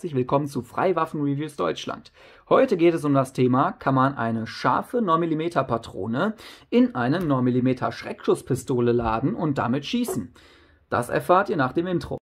herzlich willkommen zu Freiwaffen Reviews Deutschland. Heute geht es um das Thema, kann man eine scharfe 9mm Patrone in eine 9mm Schreckschusspistole laden und damit schießen? Das erfahrt ihr nach dem Intro.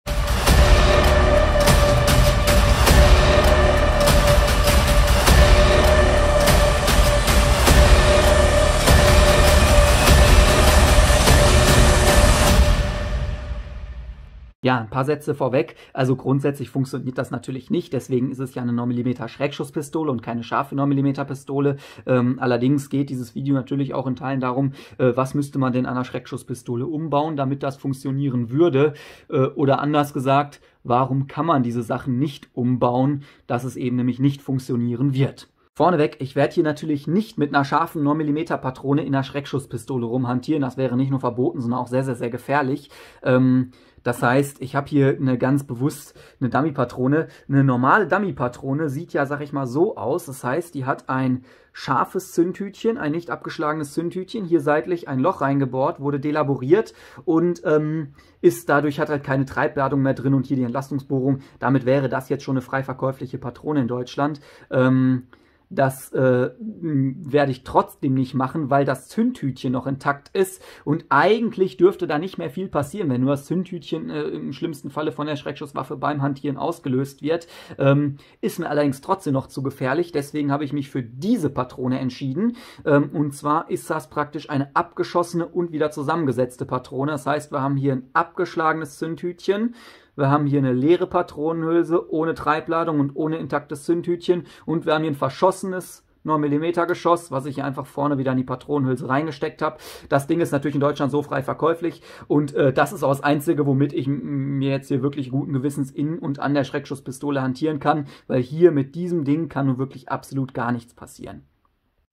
Ja, ein paar Sätze vorweg. Also grundsätzlich funktioniert das natürlich nicht. Deswegen ist es ja eine 9mm Schreckschusspistole und keine scharfe 9mm Pistole. Ähm, allerdings geht dieses Video natürlich auch in Teilen darum, äh, was müsste man denn an einer Schreckschusspistole umbauen, damit das funktionieren würde. Äh, oder anders gesagt, warum kann man diese Sachen nicht umbauen, dass es eben nämlich nicht funktionieren wird. Vorneweg, ich werde hier natürlich nicht mit einer scharfen 9mm Patrone in einer Schreckschusspistole rumhantieren. Das wäre nicht nur verboten, sondern auch sehr, sehr, sehr gefährlich. Ähm, das heißt, ich habe hier eine ganz bewusst eine Dummy-Patrone. Eine normale Dummy-Patrone sieht ja, sag ich mal, so aus. Das heißt, die hat ein scharfes Zündhütchen, ein nicht abgeschlagenes Zündhütchen, hier seitlich ein Loch reingebohrt, wurde delaboriert und ähm, ist dadurch, hat halt keine Treibladung mehr drin und hier die Entlastungsbohrung. Damit wäre das jetzt schon eine frei verkäufliche Patrone in Deutschland. Ähm, das äh, werde ich trotzdem nicht machen, weil das Zündhütchen noch intakt ist und eigentlich dürfte da nicht mehr viel passieren, wenn nur das Zündhütchen äh, im schlimmsten Falle von der Schreckschusswaffe beim Hantieren ausgelöst wird. Ähm, ist mir allerdings trotzdem noch zu gefährlich, deswegen habe ich mich für diese Patrone entschieden ähm, und zwar ist das praktisch eine abgeschossene und wieder zusammengesetzte Patrone. Das heißt, wir haben hier ein abgeschlagenes Zündhütchen wir haben hier eine leere Patronenhülse ohne Treibladung und ohne intaktes Zündhütchen. Und wir haben hier ein verschossenes 9mm Geschoss, was ich hier einfach vorne wieder in die Patronenhülse reingesteckt habe. Das Ding ist natürlich in Deutschland so frei verkäuflich und äh, das ist auch das Einzige, womit ich mir jetzt hier wirklich guten Gewissens in und an der Schreckschusspistole hantieren kann, weil hier mit diesem Ding kann nun wirklich absolut gar nichts passieren.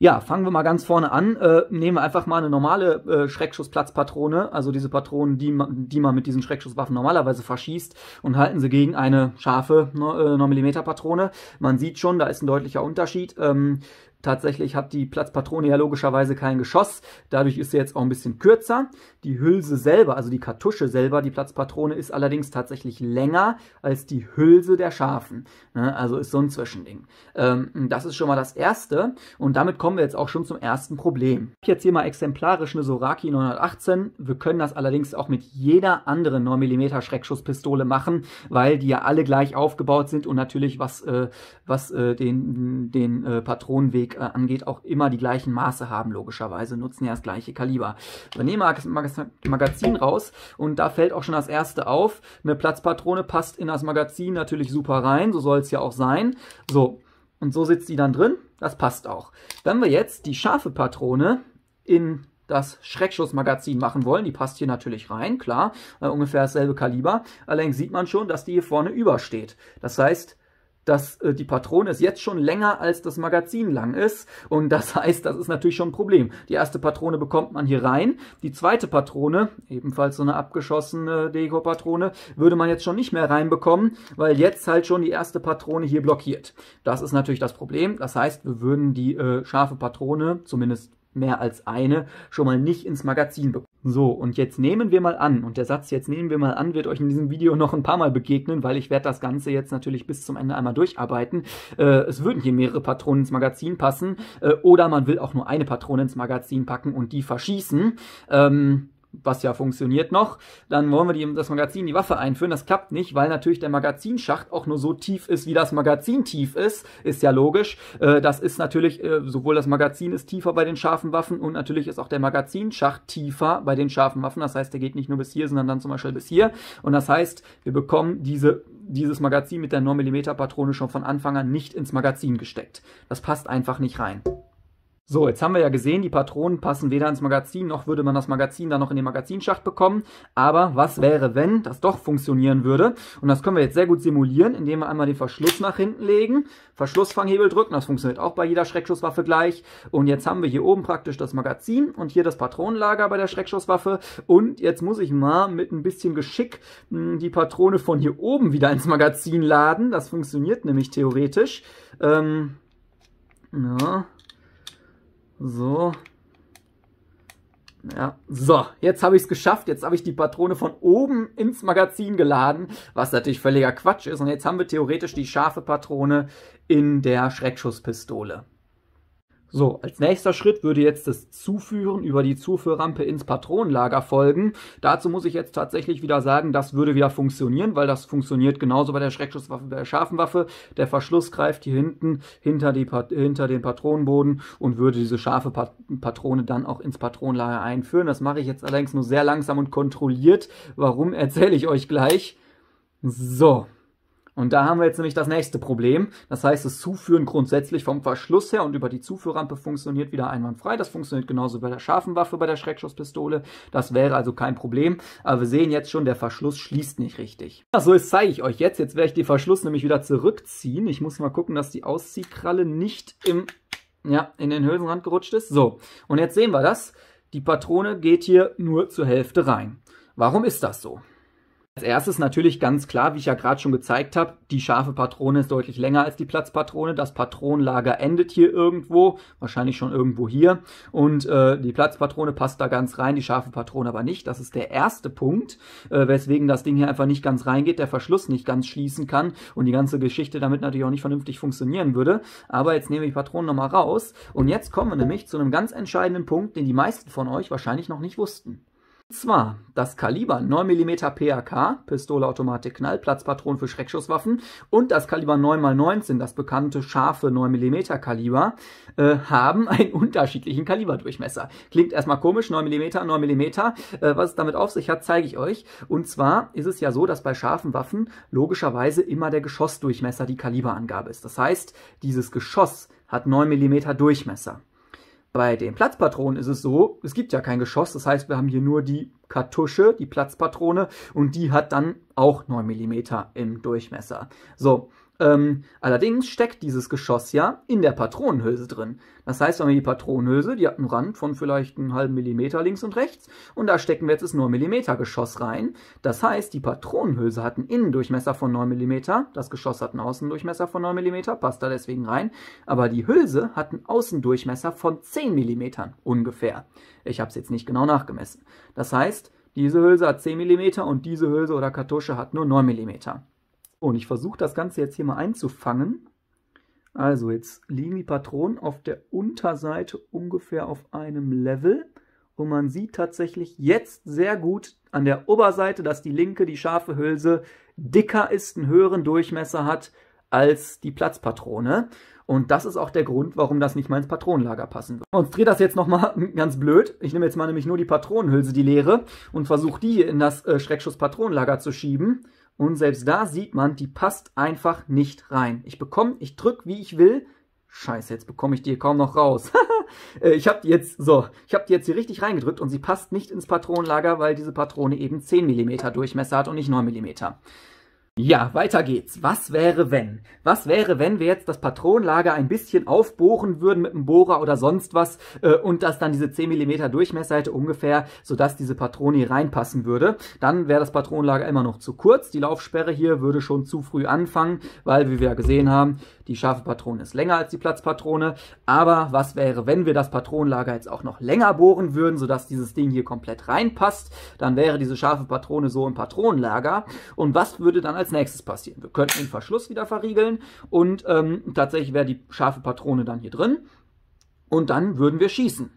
Ja, fangen wir mal ganz vorne an. Äh, nehmen wir einfach mal eine normale äh, Schreckschussplatzpatrone, also diese Patronen, die, ma, die man mit diesen Schreckschusswaffen normalerweise verschießt, und halten sie gegen eine scharfe 9mm äh, Patrone. Man sieht schon, da ist ein deutlicher Unterschied. Ähm, Tatsächlich hat die Platzpatrone ja logischerweise kein Geschoss. Dadurch ist sie jetzt auch ein bisschen kürzer. Die Hülse selber, also die Kartusche selber, die Platzpatrone, ist allerdings tatsächlich länger als die Hülse der Schafen. Ne, also ist so ein Zwischending. Ähm, das ist schon mal das Erste. Und damit kommen wir jetzt auch schon zum ersten Problem. Ich habe jetzt hier mal exemplarisch eine Soraki 918. Wir können das allerdings auch mit jeder anderen 9mm Schreckschusspistole machen, weil die ja alle gleich aufgebaut sind und natürlich was, äh, was äh, den, den äh, Patronenweg Musik äh, angeht, auch immer die gleichen Maße haben, logischerweise, nutzen ja das gleiche Kaliber. Wir nehmen wir das Magazin raus und da fällt auch schon das erste auf. Eine Platzpatrone passt in das Magazin natürlich super rein, so soll es ja auch sein. So, und so sitzt die dann drin, das passt auch. Wenn wir jetzt die scharfe Patrone in das Schreckschussmagazin machen wollen. Die passt hier natürlich rein, klar, äh, ungefähr dasselbe Kaliber. Allerdings sieht man schon, dass die hier vorne übersteht. Das heißt, dass äh, die Patrone ist jetzt schon länger als das Magazin lang ist. Und das heißt, das ist natürlich schon ein Problem. Die erste Patrone bekommt man hier rein. Die zweite Patrone, ebenfalls so eine abgeschossene Deko-Patrone, würde man jetzt schon nicht mehr reinbekommen, weil jetzt halt schon die erste Patrone hier blockiert. Das ist natürlich das Problem. Das heißt, wir würden die äh, scharfe Patrone, zumindest mehr als eine schon mal nicht ins Magazin bekommt. So, und jetzt nehmen wir mal an, und der Satz jetzt nehmen wir mal an wird euch in diesem Video noch ein paar Mal begegnen, weil ich werde das Ganze jetzt natürlich bis zum Ende einmal durcharbeiten. Äh, es würden hier mehrere Patronen ins Magazin passen äh, oder man will auch nur eine Patrone ins Magazin packen und die verschießen. Ähm, was ja funktioniert noch, dann wollen wir die, das Magazin, die Waffe einführen. Das klappt nicht, weil natürlich der Magazinschacht auch nur so tief ist, wie das Magazin tief ist. Ist ja logisch. Äh, das ist natürlich, äh, sowohl das Magazin ist tiefer bei den scharfen Waffen und natürlich ist auch der Magazinschacht tiefer bei den scharfen Waffen. Das heißt, der geht nicht nur bis hier, sondern dann zum Beispiel bis hier. Und das heißt, wir bekommen diese dieses Magazin mit der 9mm Patrone schon von Anfang an nicht ins Magazin gesteckt. Das passt einfach nicht rein. So, jetzt haben wir ja gesehen, die Patronen passen weder ins Magazin, noch würde man das Magazin dann noch in den Magazinschacht bekommen. Aber was wäre, wenn das doch funktionieren würde? Und das können wir jetzt sehr gut simulieren, indem wir einmal den Verschluss nach hinten legen, Verschlussfanghebel drücken, das funktioniert auch bei jeder Schreckschusswaffe gleich. Und jetzt haben wir hier oben praktisch das Magazin und hier das Patronenlager bei der Schreckschusswaffe. Und jetzt muss ich mal mit ein bisschen Geschick hm, die Patrone von hier oben wieder ins Magazin laden. Das funktioniert nämlich theoretisch. Ähm, ja, so. Ja, so, jetzt habe ich es geschafft. Jetzt habe ich die Patrone von oben ins Magazin geladen, was natürlich völliger Quatsch ist. Und jetzt haben wir theoretisch die scharfe Patrone in der Schreckschusspistole. So, als nächster Schritt würde jetzt das Zuführen über die Zuführrampe ins Patronenlager folgen. Dazu muss ich jetzt tatsächlich wieder sagen, das würde wieder funktionieren, weil das funktioniert genauso bei der Schreckschusswaffe, bei der scharfen Waffe. Der Verschluss greift hier hinten hinter, die, hinter den Patronenboden und würde diese scharfe Pat Patrone dann auch ins Patronenlager einführen. Das mache ich jetzt allerdings nur sehr langsam und kontrolliert. Warum, erzähle ich euch gleich. So, und da haben wir jetzt nämlich das nächste Problem. Das heißt, das Zuführen grundsätzlich vom Verschluss her und über die Zuführrampe funktioniert wieder einwandfrei. Das funktioniert genauso bei der scharfen Waffe, bei der Schreckschusspistole. Das wäre also kein Problem. Aber wir sehen jetzt schon, der Verschluss schließt nicht richtig. Ja, so jetzt zeige ich euch jetzt. Jetzt werde ich den Verschluss nämlich wieder zurückziehen. Ich muss mal gucken, dass die Ausziehkralle nicht im, ja, in den Hülsenrand gerutscht ist. So, und jetzt sehen wir das. Die Patrone geht hier nur zur Hälfte rein. Warum ist das so? Als erstes natürlich ganz klar, wie ich ja gerade schon gezeigt habe, die scharfe Patrone ist deutlich länger als die Platzpatrone. Das Patronenlager endet hier irgendwo, wahrscheinlich schon irgendwo hier. Und äh, die Platzpatrone passt da ganz rein, die scharfe Patrone aber nicht. Das ist der erste Punkt, äh, weswegen das Ding hier einfach nicht ganz reingeht, der Verschluss nicht ganz schließen kann und die ganze Geschichte damit natürlich auch nicht vernünftig funktionieren würde. Aber jetzt nehme ich Patronen nochmal raus. Und jetzt kommen wir nämlich zu einem ganz entscheidenden Punkt, den die meisten von euch wahrscheinlich noch nicht wussten zwar das Kaliber 9 mm PAK, Pistole Automatik Knallplatzpatron für Schreckschusswaffen und das Kaliber 9x19, das bekannte scharfe 9 mm Kaliber, äh, haben einen unterschiedlichen Kaliberdurchmesser. Klingt erstmal komisch, 9 mm, 9 mm. Äh, was es damit auf sich hat, zeige ich euch. Und zwar ist es ja so, dass bei scharfen Waffen logischerweise immer der Geschossdurchmesser die Kaliberangabe ist. Das heißt, dieses Geschoss hat 9 mm Durchmesser. Bei den Platzpatronen ist es so, es gibt ja kein Geschoss, das heißt, wir haben hier nur die Kartusche, die Platzpatrone, und die hat dann auch 9 mm im Durchmesser. So, ähm, allerdings steckt dieses Geschoss ja in der Patronenhülse drin. Das heißt, wenn wir die Patronenhülse, die hat einen Rand von vielleicht einen halben Millimeter links und rechts und da stecken wir jetzt das 9 Millimeter Geschoss rein. Das heißt, die Patronenhülse hat einen Innendurchmesser von 9 mm, das Geschoss hat einen Außendurchmesser von 9 mm, passt da deswegen rein, aber die Hülse hat einen Außendurchmesser von 10 mm ungefähr. Ich habe es jetzt nicht genau nachgemessen. Das heißt, diese Hülse hat 10 mm und diese Hülse oder Kartusche hat nur 9 mm. Oh, und ich versuche das Ganze jetzt hier mal einzufangen. Also jetzt liegen die Patronen auf der Unterseite ungefähr auf einem Level. Und man sieht tatsächlich jetzt sehr gut an der Oberseite, dass die linke, die scharfe Hülse dicker ist, einen höheren Durchmesser hat als die Platzpatrone. Und das ist auch der Grund, warum das nicht mal ins Patronenlager passen wird. Und drehe das jetzt nochmal ganz blöd. Ich nehme jetzt mal nämlich nur die Patronenhülse, die leere, und versuche die in das äh, Schreckschuss-Patronenlager zu schieben. Und selbst da sieht man, die passt einfach nicht rein. Ich bekomme, ich drück wie ich will. Scheiße, jetzt bekomme ich die kaum noch raus. Äh, ich habe die jetzt, so, ich habe die jetzt hier richtig reingedrückt und sie passt nicht ins Patronenlager, weil diese Patrone eben 10 mm Durchmesser hat und nicht 9 mm. Ja, weiter geht's. Was wäre wenn? Was wäre, wenn wir jetzt das Patronenlager ein bisschen aufbohren würden mit einem Bohrer oder sonst was äh, und das dann diese 10 mm Durchmesser hätte ungefähr, sodass diese Patrone hier reinpassen würde? Dann wäre das Patronenlager immer noch zu kurz. Die Laufsperre hier würde schon zu früh anfangen, weil, wie wir ja gesehen haben, die scharfe Patrone ist länger als die Platzpatrone. Aber was wäre, wenn wir das Patronenlager jetzt auch noch länger bohren würden, sodass dieses Ding hier komplett reinpasst? Dann wäre diese scharfe Patrone so im Patronenlager. Und was würde dann als als nächstes passieren? Wir könnten den Verschluss wieder verriegeln und ähm, tatsächlich wäre die scharfe Patrone dann hier drin und dann würden wir schießen.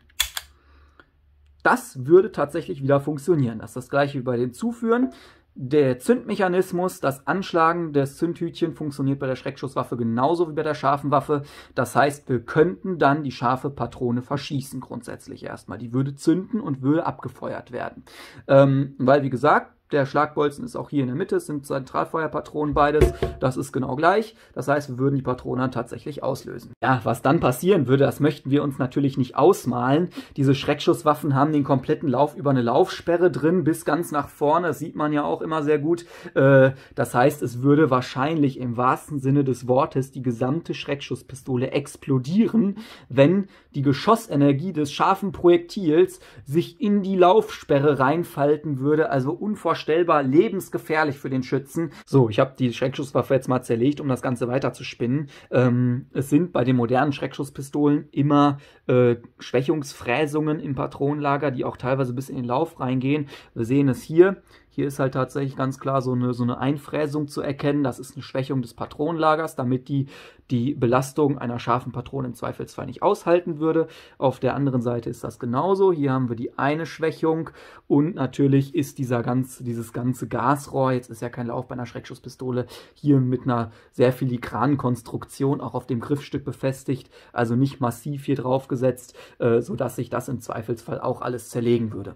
Das würde tatsächlich wieder funktionieren. Das ist das gleiche wie bei den Zuführen. Der Zündmechanismus, das Anschlagen des Zündhütchen funktioniert bei der Schreckschusswaffe genauso wie bei der scharfen Waffe. Das heißt, wir könnten dann die scharfe Patrone verschießen grundsätzlich erstmal. Die würde zünden und würde abgefeuert werden. Ähm, weil, wie gesagt, der Schlagbolzen ist auch hier in der Mitte, es sind Zentralfeuerpatronen beides. Das ist genau gleich. Das heißt, wir würden die Patronen dann tatsächlich auslösen. Ja, was dann passieren würde, das möchten wir uns natürlich nicht ausmalen. Diese Schreckschusswaffen haben den kompletten Lauf über eine Laufsperre drin, bis ganz nach vorne. Das sieht man ja auch immer sehr gut. Äh, das heißt, es würde wahrscheinlich im wahrsten Sinne des Wortes die gesamte Schreckschusspistole explodieren, wenn die Geschossenergie des scharfen Projektils sich in die Laufsperre reinfalten würde. Also unvorstellbar unvorstellbar lebensgefährlich für den Schützen. So, ich habe die Schreckschusswaffe jetzt mal zerlegt, um das Ganze weiter zu spinnen. Ähm, es sind bei den modernen Schreckschusspistolen immer äh, Schwächungsfräsungen im Patronenlager, die auch teilweise bis in den Lauf reingehen. Wir sehen es hier. Hier ist halt tatsächlich ganz klar so eine, so eine Einfräsung zu erkennen. Das ist eine Schwächung des Patronenlagers, damit die die Belastung einer scharfen Patrone im Zweifelsfall nicht aushalten würde. Auf der anderen Seite ist das genauso. Hier haben wir die eine Schwächung und natürlich ist dieser ganz, dieses ganze Gasrohr, jetzt ist ja kein Lauf bei einer Schreckschusspistole, hier mit einer sehr filigranen Konstruktion auch auf dem Griffstück befestigt, also nicht massiv hier drauf gesetzt, äh, sodass sich das im Zweifelsfall auch alles zerlegen würde.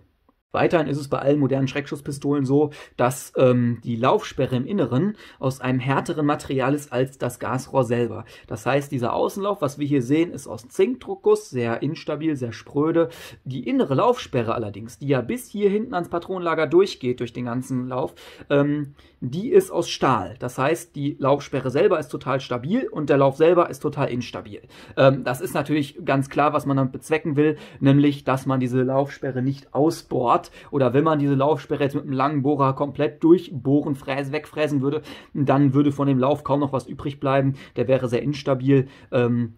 Weiterhin ist es bei allen modernen Schreckschusspistolen so, dass ähm, die Laufsperre im Inneren aus einem härteren Material ist als das Gasrohr selber. Das heißt, dieser Außenlauf, was wir hier sehen, ist aus Zinkdruckguss, sehr instabil, sehr spröde. Die innere Laufsperre allerdings, die ja bis hier hinten ans Patronenlager durchgeht, durch den ganzen Lauf, ähm, die ist aus Stahl. Das heißt, die Laufsperre selber ist total stabil und der Lauf selber ist total instabil. Ähm, das ist natürlich ganz klar, was man damit bezwecken will, nämlich, dass man diese Laufsperre nicht ausbohrt hat oder wenn man diese Laufsperre jetzt mit einem langen Bohrer komplett durchbohren, fräsen, wegfräsen würde, dann würde von dem Lauf kaum noch was übrig bleiben. Der wäre sehr instabil. Ähm,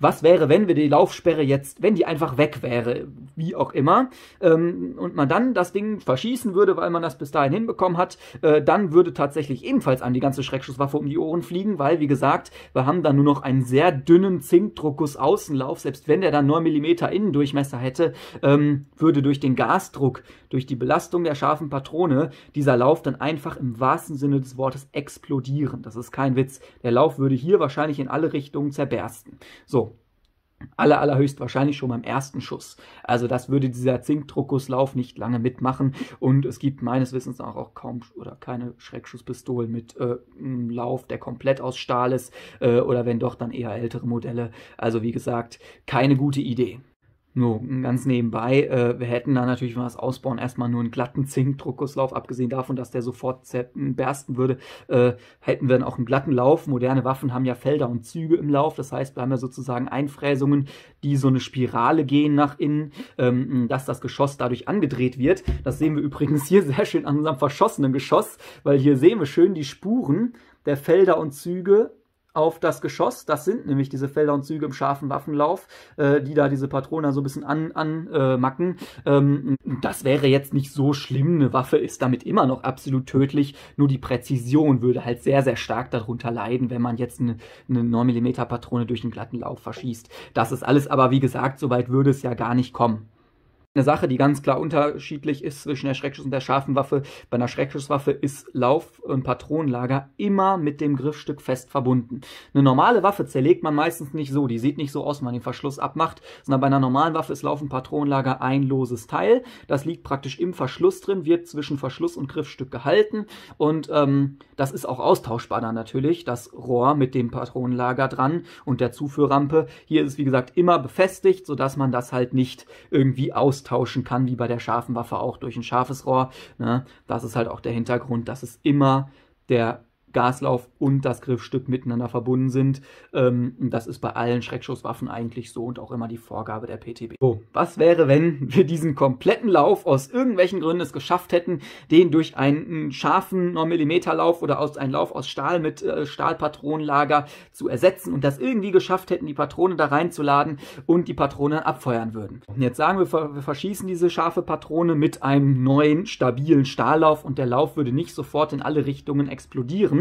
was wäre, wenn wir die Laufsperre jetzt, wenn die einfach weg wäre, wie auch immer, ähm, und man dann das Ding verschießen würde, weil man das bis dahin hinbekommen hat, äh, dann würde tatsächlich ebenfalls an die ganze Schreckschusswaffe um die Ohren fliegen, weil, wie gesagt, wir haben dann nur noch einen sehr dünnen Zinkdruckus Außenlauf, selbst wenn der dann 9 mm Innendurchmesser hätte, ähm, würde durch den Gasdruck, durch die Belastung der scharfen Patrone, dieser Lauf dann einfach im wahrsten Sinne des Wortes explodieren. Das ist kein Witz. Der Lauf würde hier wahrscheinlich in alle Richtungen zerbersten. So, aller, allerhöchst schon beim ersten Schuss. Also das würde dieser Zinkdruckuslauf nicht lange mitmachen und es gibt meines Wissens auch, auch kaum oder keine Schreckschusspistolen mit äh, Lauf, der komplett aus Stahl ist äh, oder wenn doch, dann eher ältere Modelle. Also wie gesagt, keine gute Idee. Nur ganz nebenbei, äh, wir hätten da natürlich, wenn wir das ausbauen, erstmal nur einen glatten Zinkdruckusslauf, abgesehen davon, dass der sofort bersten würde, äh, hätten wir dann auch einen glatten Lauf. Moderne Waffen haben ja Felder und Züge im Lauf, das heißt, wir haben ja sozusagen Einfräsungen, die so eine Spirale gehen nach innen, ähm, dass das Geschoss dadurch angedreht wird. Das sehen wir übrigens hier sehr schön an unserem verschossenen Geschoss, weil hier sehen wir schön die Spuren der Felder und Züge auf das Geschoss. Das sind nämlich diese Felder und Züge im scharfen Waffenlauf, äh, die da diese Patronen so ein bisschen anmacken. An, äh, macken. ähm, das wäre jetzt nicht so schlimm. Eine Waffe ist damit immer noch absolut tödlich. Nur die Präzision würde halt sehr, sehr stark darunter leiden, wenn man jetzt eine, eine 9mm Patrone durch einen glatten Lauf verschießt. Das ist alles aber, wie gesagt, soweit würde es ja gar nicht kommen. Eine Sache, die ganz klar unterschiedlich ist zwischen der Schreckschuss- und der scharfen Waffe. Bei einer Schreckschusswaffe ist Lauf- und Patronenlager immer mit dem Griffstück fest verbunden. Eine normale Waffe zerlegt man meistens nicht so. Die sieht nicht so aus, wenn man den Verschluss abmacht, sondern bei einer normalen Waffe ist Lauf- und Patronenlager ein loses Teil. Das liegt praktisch im Verschluss drin, wird zwischen Verschluss und Griffstück gehalten. Und ähm, das ist auch austauschbar dann natürlich, das Rohr mit dem Patronenlager dran und der Zuführrampe. Hier ist es, wie gesagt, immer befestigt, sodass man das halt nicht irgendwie aus austauschen kann, wie bei der scharfen Waffe auch durch ein scharfes Rohr. Ne? Das ist halt auch der Hintergrund, dass es immer der Gaslauf und das Griffstück miteinander verbunden sind. Ähm, das ist bei allen Schreckschusswaffen eigentlich so und auch immer die Vorgabe der PTB. So, was wäre, wenn wir diesen kompletten Lauf aus irgendwelchen Gründen es geschafft hätten, den durch einen scharfen 9mm-Lauf oder aus einem Lauf aus Stahl mit äh, Stahlpatronenlager zu ersetzen und das irgendwie geschafft hätten, die Patrone da reinzuladen und die Patrone abfeuern würden. Und jetzt sagen wir, wir verschießen diese scharfe Patrone mit einem neuen, stabilen Stahllauf und der Lauf würde nicht sofort in alle Richtungen explodieren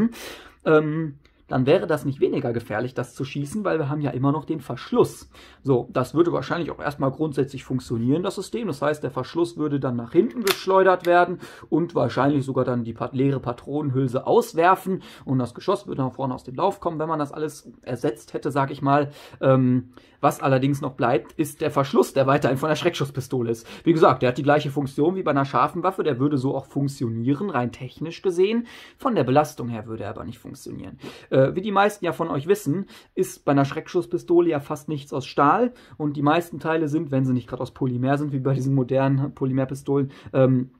ähm, dann wäre das nicht weniger gefährlich, das zu schießen, weil wir haben ja immer noch den Verschluss. So, das würde wahrscheinlich auch erstmal grundsätzlich funktionieren, das System. Das heißt, der Verschluss würde dann nach hinten geschleudert werden und wahrscheinlich sogar dann die leere Patronenhülse auswerfen und das Geschoss würde nach vorne aus dem Lauf kommen, wenn man das alles ersetzt hätte, sag ich mal. Ähm, was allerdings noch bleibt, ist der Verschluss, der weiterhin von der Schreckschusspistole ist. Wie gesagt, der hat die gleiche Funktion wie bei einer scharfen Waffe, der würde so auch funktionieren, rein technisch gesehen. Von der Belastung her würde er aber nicht funktionieren. Äh, äh, wie die meisten ja von euch wissen, ist bei einer Schreckschusspistole ja fast nichts aus Stahl und die meisten Teile sind, wenn sie nicht gerade aus Polymer sind, wie bei diesen modernen Polymerpistolen, ähm,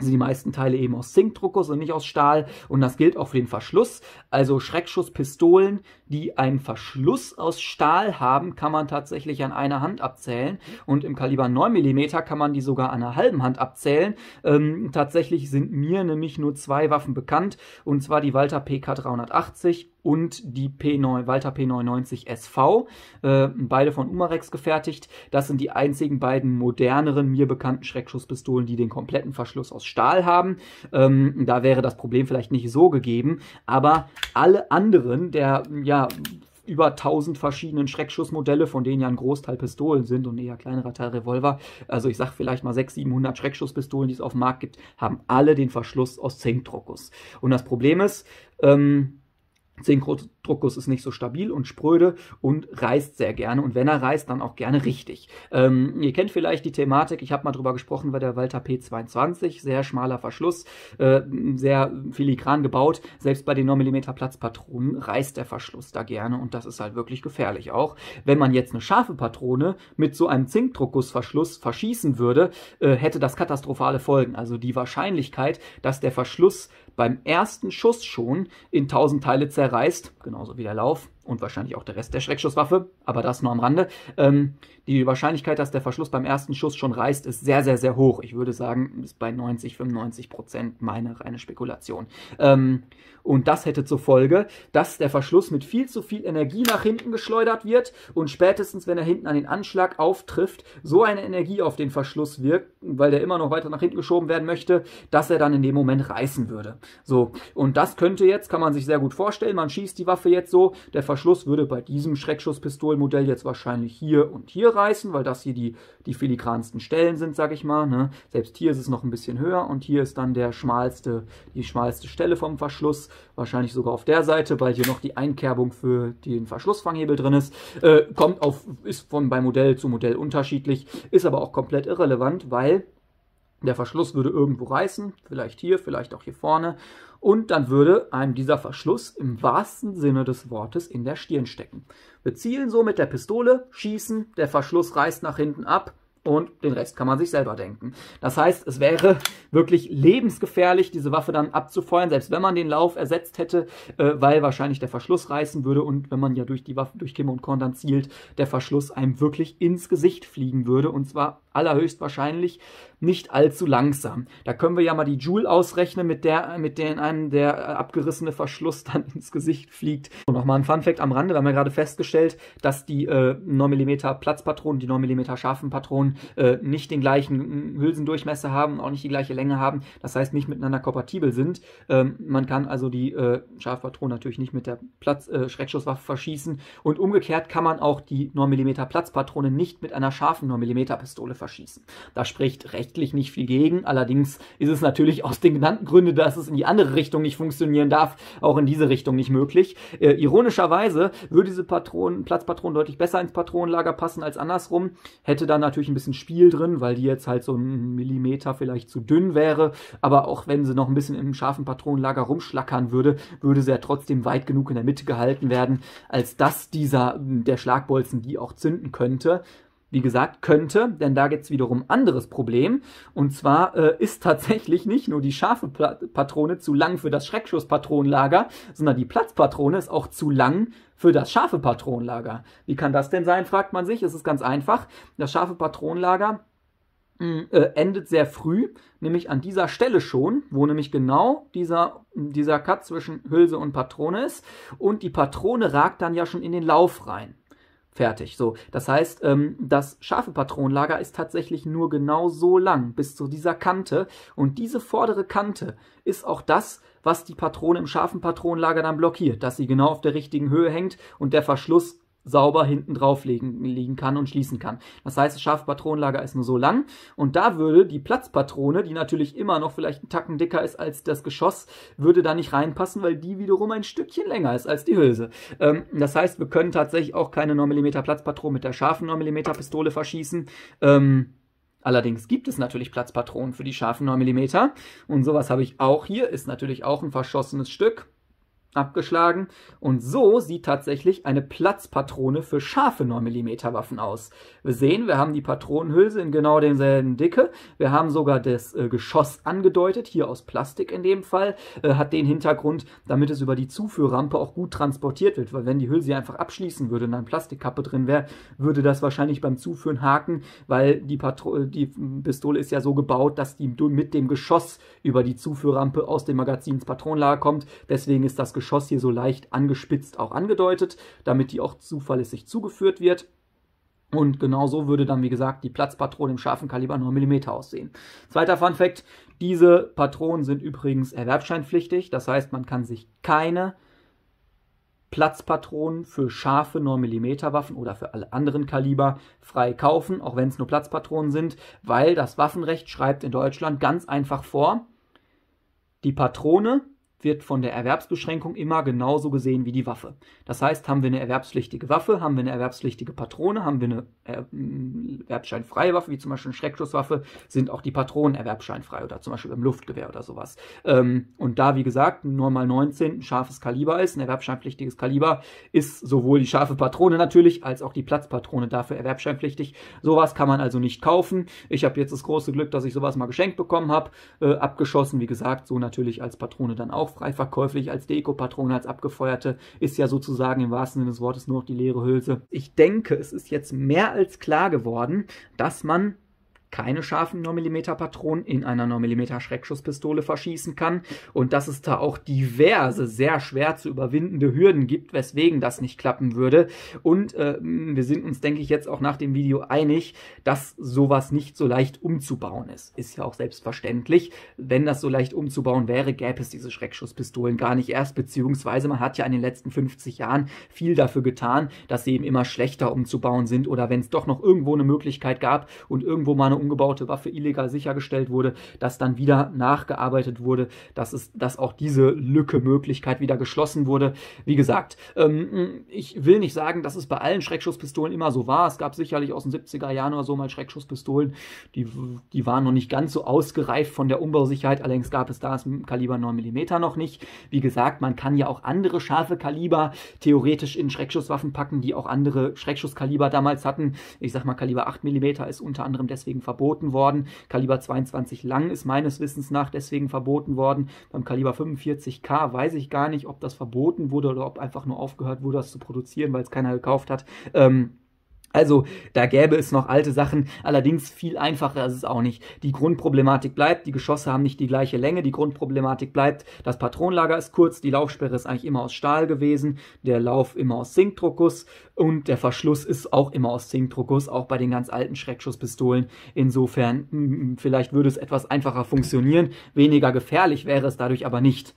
sind die meisten Teile eben aus Zinkdruckguss und nicht aus Stahl. Und das gilt auch für den Verschluss. Also Schreckschusspistolen, die einen Verschluss aus Stahl haben, kann man tatsächlich an einer Hand abzählen. Und im Kaliber 9 mm kann man die sogar an einer halben Hand abzählen. Ähm, tatsächlich sind mir nämlich nur zwei Waffen bekannt. Und zwar die Walter PK 380 und die P9, Walter P99 SV, äh, beide von Umarex gefertigt. Das sind die einzigen beiden moderneren mir bekannten Schreckschusspistolen, die den kompletten Verschluss aus Stahl haben. Ähm, da wäre das Problem vielleicht nicht so gegeben, aber alle anderen der ja über 1000 verschiedenen Schreckschussmodelle, von denen ja ein Großteil Pistolen sind und eher kleinerer Teil Revolver. Also ich sag vielleicht mal 600, 700 Schreckschusspistolen, die es auf dem Markt gibt, haben alle den Verschluss aus Zinkdruckus. Und das Problem ist, ähm, Synchrodruckguss ist nicht so stabil und spröde und reißt sehr gerne. Und wenn er reißt, dann auch gerne richtig. Ähm, ihr kennt vielleicht die Thematik, ich habe mal drüber gesprochen, bei der Walter P22, sehr schmaler Verschluss, äh, sehr filigran gebaut. Selbst bei den 9 mm Platzpatronen reißt der Verschluss da gerne und das ist halt wirklich gefährlich auch. Wenn man jetzt eine scharfe Patrone mit so einem Zinkdruckgussverschluss verschießen würde, äh, hätte das katastrophale Folgen. Also die Wahrscheinlichkeit, dass der Verschluss beim ersten Schuss schon in tausend Teile zerreißt, genauso wie der Lauf, und wahrscheinlich auch der Rest der Schreckschusswaffe, aber das nur am Rande. Ähm, die Wahrscheinlichkeit, dass der Verschluss beim ersten Schuss schon reißt, ist sehr, sehr, sehr hoch. Ich würde sagen, ist bei 90, 95 Prozent meine reine Spekulation. Ähm, und das hätte zur Folge, dass der Verschluss mit viel zu viel Energie nach hinten geschleudert wird und spätestens, wenn er hinten an den Anschlag auftrifft, so eine Energie auf den Verschluss wirkt, weil der immer noch weiter nach hinten geschoben werden möchte, dass er dann in dem Moment reißen würde. So, und das könnte jetzt, kann man sich sehr gut vorstellen, man schießt die Waffe jetzt so, der Verschluss Verschluss würde bei diesem Schreckschusspistolenmodell jetzt wahrscheinlich hier und hier reißen, weil das hier die, die filigransten Stellen sind, sage ich mal. Ne? Selbst hier ist es noch ein bisschen höher und hier ist dann der schmalste, die schmalste Stelle vom Verschluss. Wahrscheinlich sogar auf der Seite, weil hier noch die Einkerbung für den Verschlussfanghebel drin ist. Äh, kommt auf, ist von bei Modell zu Modell unterschiedlich, ist aber auch komplett irrelevant, weil der Verschluss würde irgendwo reißen, vielleicht hier, vielleicht auch hier vorne und dann würde einem dieser Verschluss im wahrsten Sinne des Wortes in der Stirn stecken. Wir zielen so mit der Pistole, schießen, der Verschluss reißt nach hinten ab und den Rest kann man sich selber denken. Das heißt, es wäre wirklich lebensgefährlich, diese Waffe dann abzufeuern, selbst wenn man den Lauf ersetzt hätte, äh, weil wahrscheinlich der Verschluss reißen würde und wenn man ja durch die Waffe, durch Kim und Korn dann zielt, der Verschluss einem wirklich ins Gesicht fliegen würde und zwar allerhöchstwahrscheinlich nicht allzu langsam. Da können wir ja mal die Joule ausrechnen, mit der, mit der in einem der äh, abgerissene Verschluss dann ins Gesicht fliegt. Und nochmal ein Fun Fact am Rande, wir haben ja gerade festgestellt, dass die äh, 9 mm Platzpatronen, die 9 mm scharfen Patronen äh, nicht den gleichen äh, Hülsendurchmesser haben auch nicht die gleiche Länge haben. Das heißt, nicht miteinander kompatibel sind. Ähm, man kann also die äh, Scharfpatronen natürlich nicht mit der Platz, äh, Schreckschusswaffe verschießen. Und umgekehrt kann man auch die 9 mm Platzpatronen nicht mit einer scharfen 9 mm Pistole verschießen. Da spricht recht rechtlich nicht viel gegen. Allerdings ist es natürlich aus den genannten Gründen, dass es in die andere Richtung nicht funktionieren darf, auch in diese Richtung nicht möglich. Äh, ironischerweise würde diese Patron, Platzpatron deutlich besser ins Patronenlager passen als andersrum. Hätte da natürlich ein bisschen Spiel drin, weil die jetzt halt so einen Millimeter vielleicht zu dünn wäre. Aber auch wenn sie noch ein bisschen im scharfen Patronenlager rumschlackern würde, würde sie ja trotzdem weit genug in der Mitte gehalten werden, als dass dieser der Schlagbolzen die auch zünden könnte wie gesagt, könnte, denn da gibt es wiederum anderes Problem. Und zwar äh, ist tatsächlich nicht nur die scharfe Patrone zu lang für das Schreckschusspatronenlager, sondern die Platzpatrone ist auch zu lang für das scharfe Patronenlager. Wie kann das denn sein, fragt man sich. Es ist ganz einfach. Das scharfe Patronenlager hm, äh, endet sehr früh, nämlich an dieser Stelle schon, wo nämlich genau dieser, dieser Cut zwischen Hülse und Patrone ist. Und die Patrone ragt dann ja schon in den Lauf rein. Fertig. So, das heißt, ähm, das scharfe Patronenlager ist tatsächlich nur genau so lang bis zu dieser Kante und diese vordere Kante ist auch das, was die Patrone im scharfen Patronenlager dann blockiert, dass sie genau auf der richtigen Höhe hängt und der Verschluss sauber hinten drauf legen, liegen kann und schließen kann. Das heißt, das scharfe ist nur so lang und da würde die Platzpatrone, die natürlich immer noch vielleicht einen Tacken dicker ist als das Geschoss, würde da nicht reinpassen, weil die wiederum ein Stückchen länger ist als die Hülse. Ähm, das heißt, wir können tatsächlich auch keine 9mm Platzpatrone mit der scharfen 9mm Pistole verschießen. Ähm, Allerdings gibt es natürlich Platzpatronen für die scharfen 9mm und sowas habe ich auch hier, ist natürlich auch ein verschossenes Stück abgeschlagen. Und so sieht tatsächlich eine Platzpatrone für scharfe 9mm Waffen aus. Wir sehen, wir haben die Patronenhülse in genau demselben Dicke. Wir haben sogar das äh, Geschoss angedeutet, hier aus Plastik in dem Fall. Äh, hat den Hintergrund, damit es über die Zuführrampe auch gut transportiert wird. Weil wenn die Hülse einfach abschließen würde und eine Plastikkappe drin wäre, würde das wahrscheinlich beim Zuführen haken, weil die, Patro die Pistole ist ja so gebaut, dass die mit dem Geschoss über die Zuführrampe aus dem Magazin ins Patronenlager kommt. Deswegen ist das Geschoss hier so leicht angespitzt auch angedeutet, damit die auch zuverlässig zugeführt wird. Und genau so würde dann, wie gesagt, die Platzpatrone im scharfen Kaliber 9 mm aussehen. Zweiter Fun Fact, diese Patronen sind übrigens erwerbscheinpflichtig. Das heißt, man kann sich keine Platzpatronen für scharfe 9 mm Waffen oder für alle anderen Kaliber frei kaufen, auch wenn es nur Platzpatronen sind, weil das Waffenrecht schreibt in Deutschland ganz einfach vor, die Patrone wird von der Erwerbsbeschränkung immer genauso gesehen wie die Waffe. Das heißt, haben wir eine erwerbspflichtige Waffe, haben wir eine erwerbspflichtige Patrone, haben wir eine äh, erwerbsscheinfreie Waffe, wie zum Beispiel eine Schreckschusswaffe, sind auch die Patronen erwerbsscheinfrei oder zum Beispiel beim Luftgewehr oder sowas. Ähm, und da, wie gesagt, nur mal 19 ein scharfes Kaliber ist, ein erwerbsscheinpflichtiges Kaliber, ist sowohl die scharfe Patrone natürlich als auch die Platzpatrone dafür erwerbsscheinpflichtig. Sowas kann man also nicht kaufen. Ich habe jetzt das große Glück, dass ich sowas mal geschenkt bekommen habe. Äh, abgeschossen, wie gesagt, so natürlich als Patrone dann auch auch frei verkäuflich als Deko-Patrone, als abgefeuerte, ist ja sozusagen im wahrsten Sinne des Wortes nur noch die leere Hülse. Ich denke, es ist jetzt mehr als klar geworden, dass man keine scharfen 9mm Patronen in einer 9mm Schreckschusspistole verschießen kann und dass es da auch diverse sehr schwer zu überwindende Hürden gibt, weswegen das nicht klappen würde. Und äh, wir sind uns, denke ich, jetzt auch nach dem Video einig, dass sowas nicht so leicht umzubauen ist. Ist ja auch selbstverständlich. Wenn das so leicht umzubauen wäre, gäbe es diese Schreckschusspistolen gar nicht erst, beziehungsweise man hat ja in den letzten 50 Jahren viel dafür getan, dass sie eben immer schlechter umzubauen sind oder wenn es doch noch irgendwo eine Möglichkeit gab und irgendwo mal eine umgebaute Waffe illegal sichergestellt wurde, dass dann wieder nachgearbeitet wurde, dass, es, dass auch diese Lücke, Möglichkeit wieder geschlossen wurde. Wie gesagt, ähm, ich will nicht sagen, dass es bei allen Schreckschusspistolen immer so war. Es gab sicherlich aus den 70er Jahren oder so mal Schreckschusspistolen, die, die waren noch nicht ganz so ausgereift von der Umbausicherheit. Allerdings gab es da das Kaliber 9 mm noch nicht. Wie gesagt, man kann ja auch andere scharfe Kaliber theoretisch in Schreckschusswaffen packen, die auch andere Schreckschusskaliber damals hatten. Ich sag mal, Kaliber 8 mm ist unter anderem deswegen verboten worden. Kaliber 22 lang ist meines Wissens nach deswegen verboten worden. Beim Kaliber 45K weiß ich gar nicht, ob das verboten wurde oder ob einfach nur aufgehört wurde, das zu produzieren, weil es keiner gekauft hat. Ähm, also da gäbe es noch alte Sachen, allerdings viel einfacher ist es auch nicht. Die Grundproblematik bleibt, die Geschosse haben nicht die gleiche Länge, die Grundproblematik bleibt, das Patronenlager ist kurz, die Laufsperre ist eigentlich immer aus Stahl gewesen, der Lauf immer aus Zinkdruckguss und der Verschluss ist auch immer aus Zinkdruckguss, auch bei den ganz alten Schreckschusspistolen. Insofern, mh, hm, hm, vielleicht würde es etwas einfacher funktionieren, weniger gefährlich wäre es dadurch aber nicht.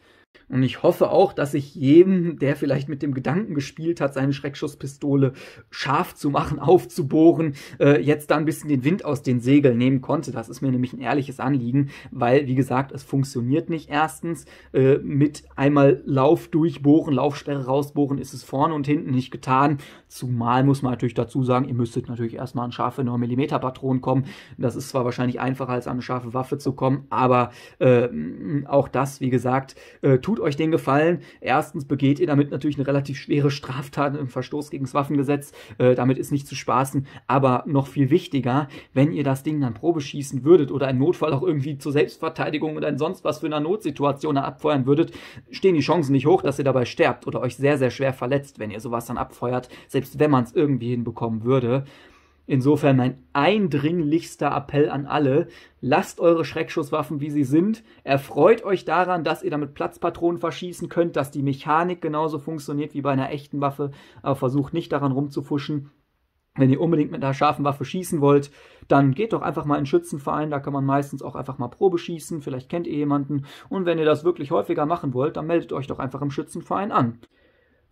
Und ich hoffe auch, dass ich jedem, der vielleicht mit dem Gedanken gespielt hat, seine Schreckschusspistole scharf zu machen, aufzubohren, äh, jetzt da ein bisschen den Wind aus den Segeln nehmen konnte. Das ist mir nämlich ein ehrliches Anliegen, weil, wie gesagt, es funktioniert nicht. Erstens, äh, mit einmal Lauf durchbohren, Laufsperre rausbohren, ist es vorne und hinten nicht getan. Zumal muss man natürlich dazu sagen, ihr müsstet natürlich erstmal an scharfe 9 mm Patronen kommen. Das ist zwar wahrscheinlich einfacher, als an eine scharfe Waffe zu kommen, aber äh, auch das, wie gesagt, äh, tut euch den Gefallen. Erstens begeht ihr damit natürlich eine relativ schwere Straftat im Verstoß gegen das Waffengesetz. Äh, damit ist nicht zu spaßen. Aber noch viel wichtiger, wenn ihr das Ding dann probeschießen würdet oder im Notfall auch irgendwie zur Selbstverteidigung oder in sonst was für einer Notsituation abfeuern würdet, stehen die Chancen nicht hoch, dass ihr dabei sterbt oder euch sehr, sehr schwer verletzt, wenn ihr sowas dann abfeuert, selbst wenn man es irgendwie hinbekommen würde. Insofern mein eindringlichster Appell an alle, lasst eure Schreckschusswaffen, wie sie sind, erfreut euch daran, dass ihr damit Platzpatronen verschießen könnt, dass die Mechanik genauso funktioniert wie bei einer echten Waffe, aber versucht nicht daran rumzufuschen. Wenn ihr unbedingt mit einer scharfen Waffe schießen wollt, dann geht doch einfach mal in Schützenverein, da kann man meistens auch einfach mal Probe schießen, vielleicht kennt ihr jemanden und wenn ihr das wirklich häufiger machen wollt, dann meldet euch doch einfach im Schützenverein an.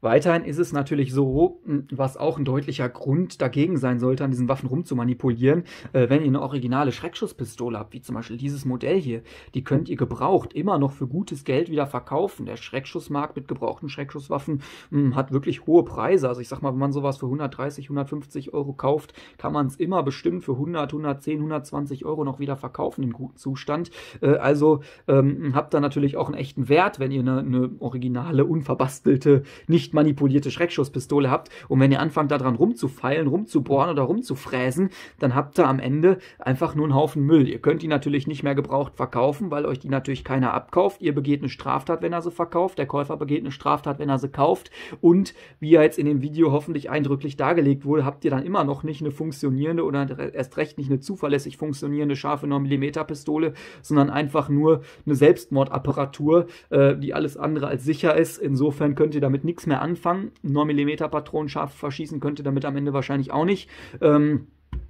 Weiterhin ist es natürlich so, hm, was auch ein deutlicher Grund dagegen sein sollte, an diesen Waffen rumzumanipulieren, äh, wenn ihr eine originale Schreckschusspistole habt, wie zum Beispiel dieses Modell hier, die könnt ihr gebraucht immer noch für gutes Geld wieder verkaufen. Der Schreckschussmarkt mit gebrauchten Schreckschusswaffen mh, hm, hat wirklich hohe Preise. Also ich sag mal, wenn man sowas für 130, 150 Euro kauft, kann man es immer bestimmt für 100, 110, 120 Euro noch wieder verkaufen im guten Zustand. Äh, also ähm, habt da natürlich auch einen echten Wert, wenn ihr eine, eine originale, unverbastelte, nicht nicht manipulierte Schreckschusspistole habt und wenn ihr anfangt daran rumzufeilen, rumzubohren oder rumzufräsen, dann habt ihr am Ende einfach nur einen Haufen Müll. Ihr könnt die natürlich nicht mehr gebraucht verkaufen, weil euch die natürlich keiner abkauft. Ihr begeht eine Straftat, wenn er sie verkauft. Der Käufer begeht eine Straftat, wenn er sie kauft. Und wie ja jetzt in dem Video hoffentlich eindrücklich dargelegt wurde, habt ihr dann immer noch nicht eine funktionierende oder erst recht nicht eine zuverlässig funktionierende scharfe 9mm Pistole, sondern einfach nur eine Selbstmordapparatur, äh, die alles andere als sicher ist. Insofern könnt ihr damit nichts mehr der Anfang. 9 mm Patronen scharf verschießen könnte damit am Ende wahrscheinlich auch nicht. Ähm,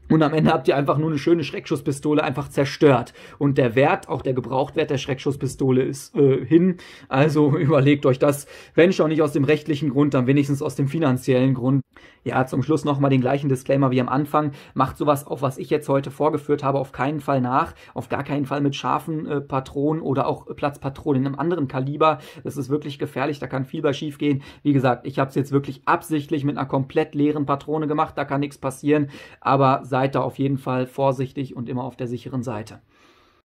und am Ende habt ihr einfach nur eine schöne Schreckschusspistole einfach zerstört. Und der Wert, auch der Gebrauchtwert der Schreckschusspistole ist äh, hin. Also überlegt euch das, wenn schon nicht aus dem rechtlichen Grund, dann wenigstens aus dem finanziellen Grund. Ja, zum Schluss nochmal den gleichen Disclaimer wie am Anfang. Macht sowas, auf was ich jetzt heute vorgeführt habe, auf keinen Fall nach. Auf gar keinen Fall mit scharfen äh, Patronen oder auch Platzpatronen in einem anderen Kaliber. Das ist wirklich gefährlich, da kann viel bei schief gehen. Wie gesagt, ich habe es jetzt wirklich absichtlich mit einer komplett leeren Patrone gemacht, da kann nichts passieren. Aber seid da auf jeden Fall vorsichtig und immer auf der sicheren Seite.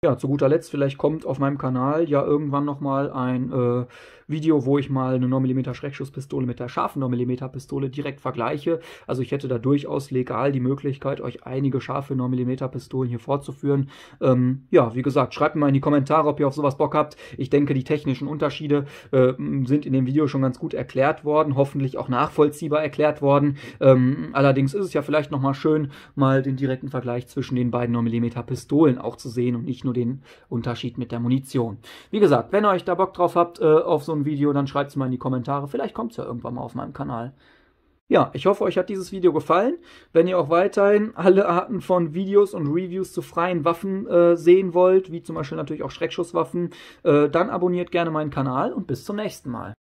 Ja, zu guter Letzt, vielleicht kommt auf meinem Kanal ja irgendwann nochmal ein... Äh, Video, wo ich mal eine 9mm Schreckschusspistole mit der scharfen 9mm Pistole direkt vergleiche. Also ich hätte da durchaus legal die Möglichkeit, euch einige scharfe 9mm Pistolen hier vorzuführen. Ähm, ja, wie gesagt, schreibt mir mal in die Kommentare, ob ihr auf sowas Bock habt. Ich denke, die technischen Unterschiede äh, sind in dem Video schon ganz gut erklärt worden, hoffentlich auch nachvollziehbar erklärt worden. Ähm, allerdings ist es ja vielleicht nochmal schön, mal den direkten Vergleich zwischen den beiden 9mm Pistolen auch zu sehen und nicht nur den Unterschied mit der Munition. Wie gesagt, wenn ihr euch da Bock drauf habt, äh, auf so ein zum Video, dann schreibt es mal in die Kommentare. Vielleicht kommt es ja irgendwann mal auf meinem Kanal. Ja, ich hoffe, euch hat dieses Video gefallen. Wenn ihr auch weiterhin alle Arten von Videos und Reviews zu freien Waffen äh, sehen wollt, wie zum Beispiel natürlich auch Schreckschusswaffen, äh, dann abonniert gerne meinen Kanal und bis zum nächsten Mal.